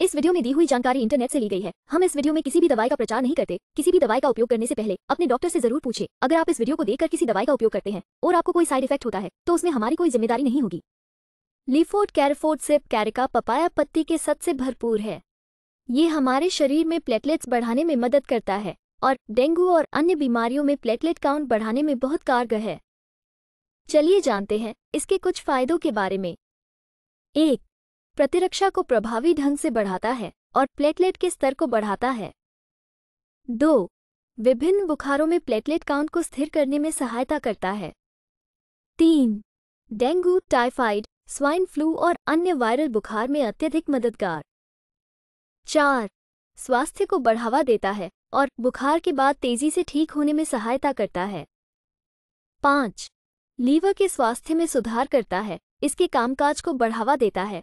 इस वीडियो में दी हुई जानकारी इंटरनेट से ली गई है हम इस वीडियो में किसी भी दवाई का प्रचार नहीं करते किसी भी दवाई का उपयोग करने से पहले अपने डॉक्टर से जरूर पूछे अगर आप इस वीडियो को देखकर किसी दवाई का उपयोग करते हैं और आपको कोई साइड इफेक्ट होता है तो उसमें हमारी कोई जिम्मेदारी नहीं होगी लिफोड कैरफोड सिप कैरिका पपाया पत्ती के सत से भरपूर है ये हमारे शरीर में प्लेटलेट्स बढ़ाने में मदद करता है और डेंगू और अन्य बीमारियों में प्लेटलेट काउंट बढ़ाने में बहुत कारगर है चलिए जानते हैं इसके कुछ फायदों के बारे में एक प्रतिरक्षा को प्रभावी ढंग से बढ़ाता है और प्लेटलेट के स्तर को बढ़ाता है दो विभिन्न बुखारों में प्लेटलेट काउंट को स्थिर करने में सहायता करता है तीन डेंगू टाइफाइड स्वाइन फ्लू और अन्य वायरल बुखार में अत्यधिक मददगार चार स्वास्थ्य को बढ़ावा देता है और बुखार के बाद तेजी से ठीक होने में सहायता करता है पाँच लीवर के स्वास्थ्य में सुधार करता है इसके कामकाज को बढ़ावा देता है